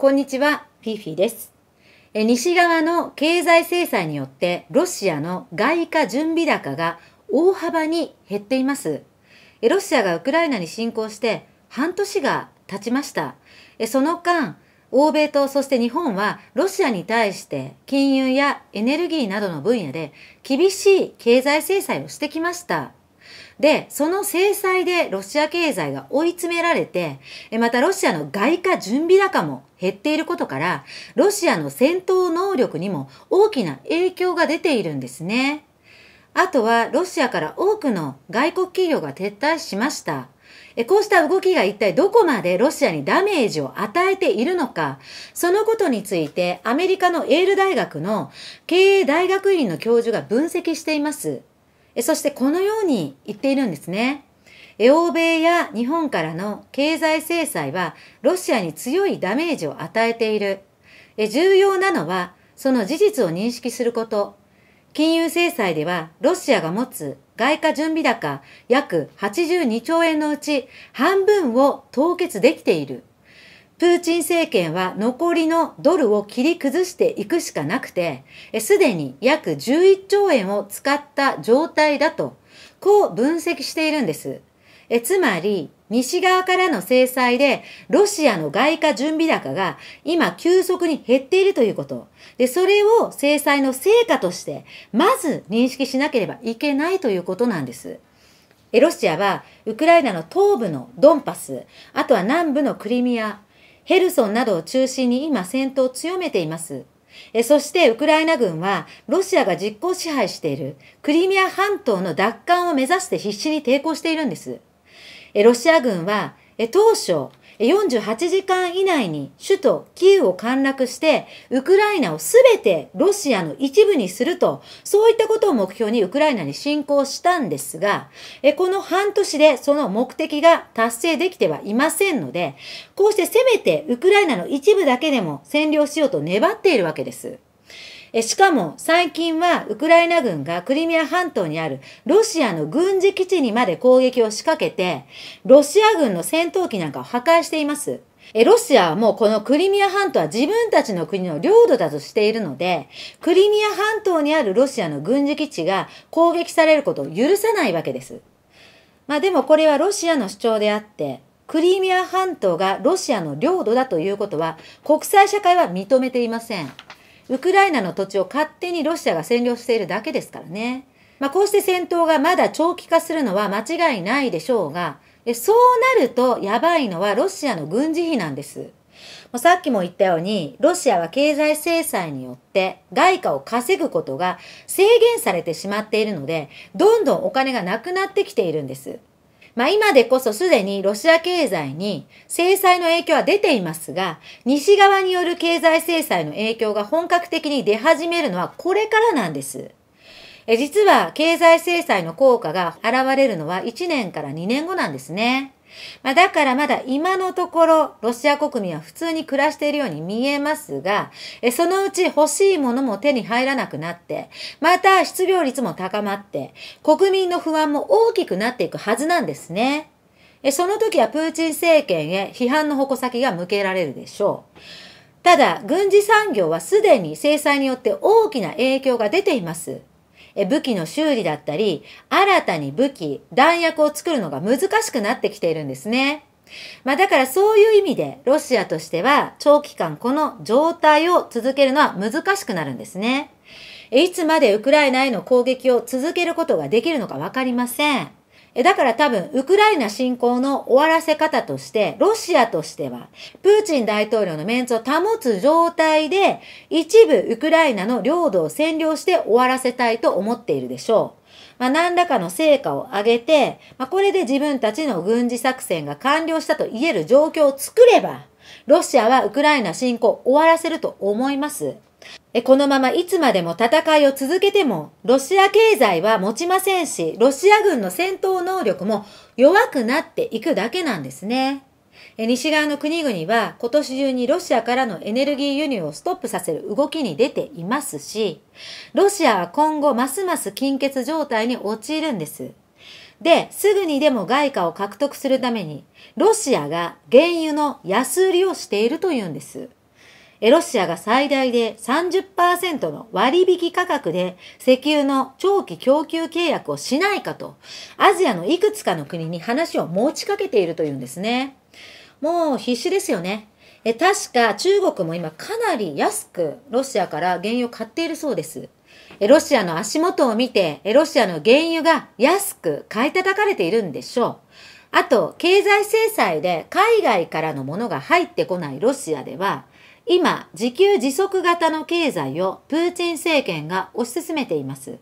こんにちは、フィフィです。西側の経済制裁によってロシアの外貨準備高が大幅に減っています。ロシアがウクライナに侵攻して半年が経ちました。その間、欧米とそして日本はロシアに対して金融やエネルギーなどの分野で厳しい経済制裁をしてきました。で、その制裁でロシア経済が追い詰められて、またロシアの外貨準備高も減っていることから、ロシアの戦闘能力にも大きな影響が出ているんですね。あとは、ロシアから多くの外国企業が撤退しました。こうした動きが一体どこまでロシアにダメージを与えているのか、そのことについてアメリカのエール大学の経営大学院の教授が分析しています。そしてこのように言っているんですね。欧米や日本からの経済制裁はロシアに強いダメージを与えている。重要なのはその事実を認識すること。金融制裁ではロシアが持つ外貨準備高約82兆円のうち半分を凍結できている。プーチン政権は残りのドルを切り崩していくしかなくて、すでに約11兆円を使った状態だと、こう分析しているんです。えつまり、西側からの制裁で、ロシアの外貨準備高が今急速に減っているということ。で、それを制裁の成果として、まず認識しなければいけないということなんです。ロシアは、ウクライナの東部のドンパス、あとは南部のクリミア、ヘルソンなどを中心に今戦闘を強めています。えそしてウクライナ軍はロシアが実効支配しているクリミア半島の奪還を目指して必死に抵抗しているんです。ロシア軍はえ当初48時間以内に首都キーウを陥落して、ウクライナをすべてロシアの一部にすると、そういったことを目標にウクライナに侵攻したんですが、この半年でその目的が達成できてはいませんので、こうしてせめてウクライナの一部だけでも占領しようと粘っているわけです。えしかも最近はウクライナ軍がクリミア半島にあるロシアの軍事基地にまで攻撃を仕掛けて、ロシア軍の戦闘機なんかを破壊しています。え、ロシアはもうこのクリミア半島は自分たちの国の領土だとしているので、クリミア半島にあるロシアの軍事基地が攻撃されることを許さないわけです。まあでもこれはロシアの主張であって、クリミア半島がロシアの領土だということは国際社会は認めていません。ウクライナの土地を勝手にロシアが占領しているだけですからね。まあ、こうして戦闘がまだ長期化するのは間違いないでしょうが、そうなるとやばいのはロシアの軍事費なんです。さっきも言ったように、ロシアは経済制裁によって外貨を稼ぐことが制限されてしまっているので、どんどんお金がなくなってきているんです。まあ、今でこそすでにロシア経済に制裁の影響は出ていますが、西側による経済制裁の影響が本格的に出始めるのはこれからなんです。え実は経済制裁の効果が現れるのは1年から2年後なんですね。まあ、だからまだ今のところロシア国民は普通に暮らしているように見えますが、えそのうち欲しいものも手に入らなくなって、また失業率も高まって、国民の不安も大きくなっていくはずなんですね。えその時はプーチン政権へ批判の矛先が向けられるでしょう。ただ、軍事産業はすでに制裁によって大きな影響が出ています。え武器の修理だったり、新たに武器、弾薬を作るのが難しくなってきているんですね。まあだからそういう意味でロシアとしては長期間この状態を続けるのは難しくなるんですね。いつまでウクライナへの攻撃を続けることができるのかわかりません。えだから多分、ウクライナ侵攻の終わらせ方として、ロシアとしては、プーチン大統領のメンツを保つ状態で、一部ウクライナの領土を占領して終わらせたいと思っているでしょう。まあ、何らかの成果を上げて、まあ、これで自分たちの軍事作戦が完了したと言える状況を作れば、ロシアはウクライナ侵攻を終わらせると思います。このままいつまでも戦いを続けても、ロシア経済は持ちませんし、ロシア軍の戦闘能力も弱くなっていくだけなんですね。西側の国々は今年中にロシアからのエネルギー輸入をストップさせる動きに出ていますし、ロシアは今後ますます金欠状態に陥るんです。で、すぐにでも外貨を獲得するために、ロシアが原油の安売りをしているというんです。ロシアが最大で30%の割引価格で石油の長期供給契約をしないかと、アジアのいくつかの国に話を持ちかけているというんですね。もう必死ですよね。え確か中国も今かなり安くロシアから原油を買っているそうです。ロシアの足元を見て、ロシアの原油が安く買い叩かれているんでしょう。あと、経済制裁で海外からのものが入ってこないロシアでは、今、自給自足型の経済をプーチン政権が推し進めています。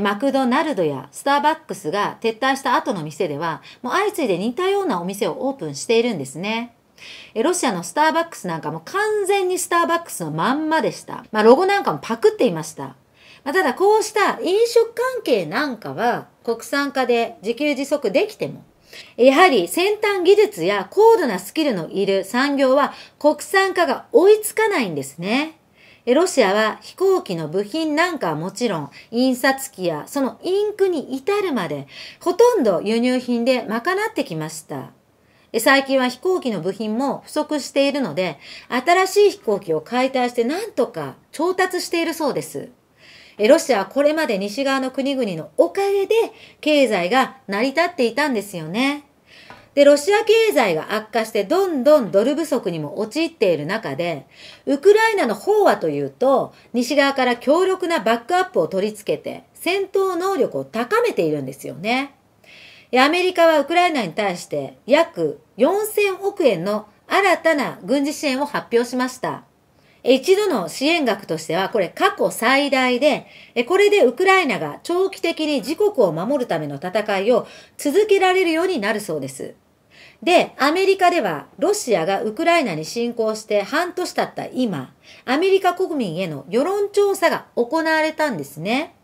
マクドナルドやスターバックスが撤退した後の店では、もう相次いで似たようなお店をオープンしているんですね。ロシアのスターバックスなんかも完全にスターバックスのまんまでした。まあ、ロゴなんかもパクっていました。まあ、ただこうした飲食関係なんかは国産化で自給自足できてもやはり先端技術や高度なスキルのいる産業は国産化が追いつかないんですね。ロシアは飛行機の部品なんかはもちろん、印刷機やそのインクに至るまで、ほとんど輸入品で賄ってきました。最近は飛行機の部品も不足しているので、新しい飛行機を解体してなんとか調達しているそうです。ロシアはこれまで西側の国々のおかげで経済が成り立っていたんですよね。で、ロシア経済が悪化してどんどんドル不足にも陥っている中で、ウクライナの方はというと、西側から強力なバックアップを取り付けて、戦闘能力を高めているんですよね。アメリカはウクライナに対して約4000億円の新たな軍事支援を発表しました。一度の支援額としては、これ過去最大で、これでウクライナが長期的に自国を守るための戦いを続けられるようになるそうです。で、アメリカではロシアがウクライナに侵攻して半年経った今、アメリカ国民への世論調査が行われたんですね。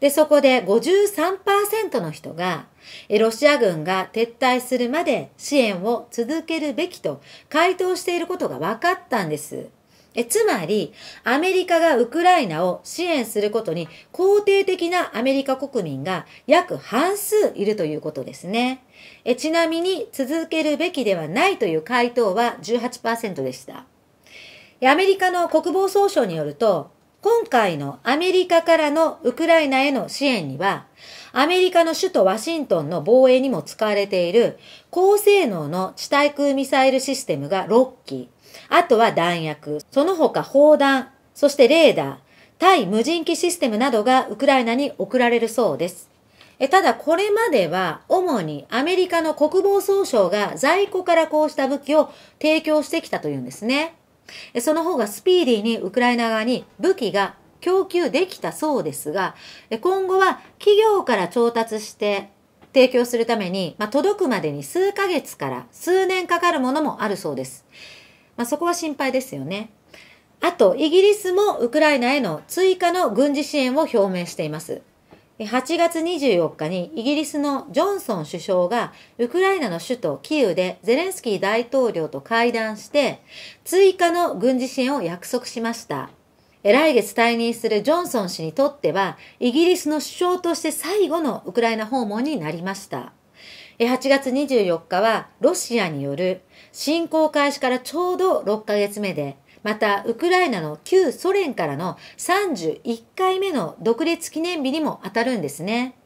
で、そこで53%の人が、ロシア軍が撤退するまで支援を続けるべきと回答していることが分かったんです。えつまり、アメリカがウクライナを支援することに肯定的なアメリカ国民が約半数いるということですね。えちなみに、続けるべきではないという回答は18%でした。アメリカの国防総省によると、今回のアメリカからのウクライナへの支援には、アメリカの首都ワシントンの防衛にも使われている高性能の地対空ミサイルシステムが6機、あとは弾薬、その他砲弾、そしてレーダー、対無人機システムなどがウクライナに送られるそうです。えただこれまでは主にアメリカの国防総省が在庫からこうした武器を提供してきたというんですね。その方がスピーディーにウクライナ側に武器が供給できたそうですが、今後は企業から調達して提供するために、まあ、届くまでに数ヶ月から数年かかるものもあるそうです。まあ、そこは心配ですよね。あと、イギリスもウクライナへの追加の軍事支援を表明しています。8月24日にイギリスのジョンソン首相がウクライナの首都キーウでゼレンスキー大統領と会談して追加の軍事支援を約束しました。来月退任するジョンソン氏にとっては、イギリスの首相として最後のウクライナ訪問になりました。8月24日はロシアによる侵攻開始からちょうど6ヶ月目で、またウクライナの旧ソ連からの31回目の独立記念日にも当たるんですね。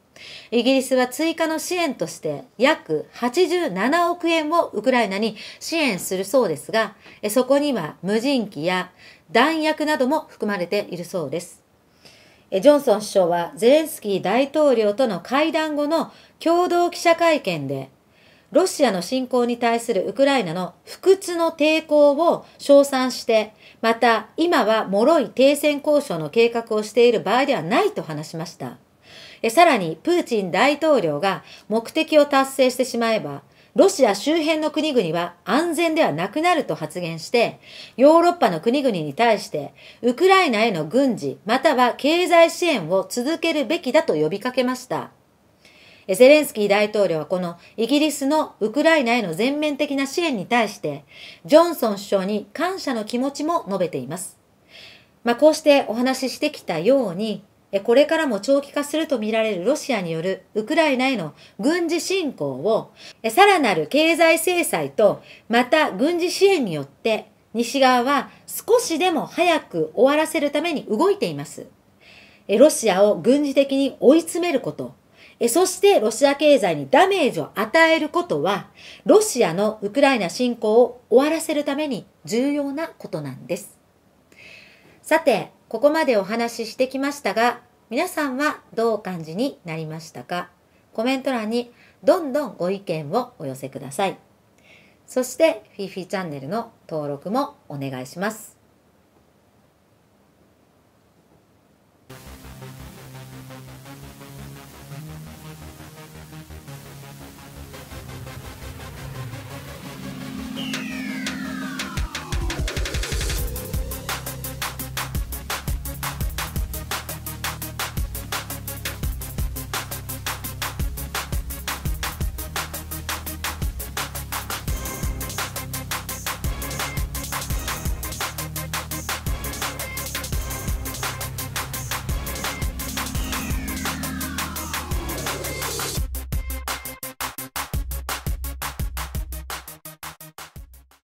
イギリスは追加の支援として約87億円をウクライナに支援するそうですが、そこには無人機や弾薬なども含まれているそうです。ジョンソン首相はゼレンスキー大統領との会談後の共同記者会見で、ロシアの侵攻に対するウクライナの不屈の抵抗を称賛して、また今は脆い停戦交渉の計画をしている場合ではないと話しました。さらに、プーチン大統領が目的を達成してしまえば、ロシア周辺の国々は安全ではなくなると発言して、ヨーロッパの国々に対して、ウクライナへの軍事または経済支援を続けるべきだと呼びかけました。ゼレンスキー大統領はこのイギリスのウクライナへの全面的な支援に対して、ジョンソン首相に感謝の気持ちも述べています。まあ、こうしてお話ししてきたように、これからも長期化するとみられるロシアによるウクライナへの軍事侵攻をさらなる経済制裁とまた軍事支援によって西側は少しでも早く終わらせるために動いています。ロシアを軍事的に追い詰めること、そしてロシア経済にダメージを与えることは、ロシアのウクライナ侵攻を終わらせるために重要なことなんです。さて、ここまでお話ししてきましたが、皆さんはどうお感じになりましたかコメント欄にどんどんご意見をお寄せください。そして、フィフィチャンネルの登録もお願いします。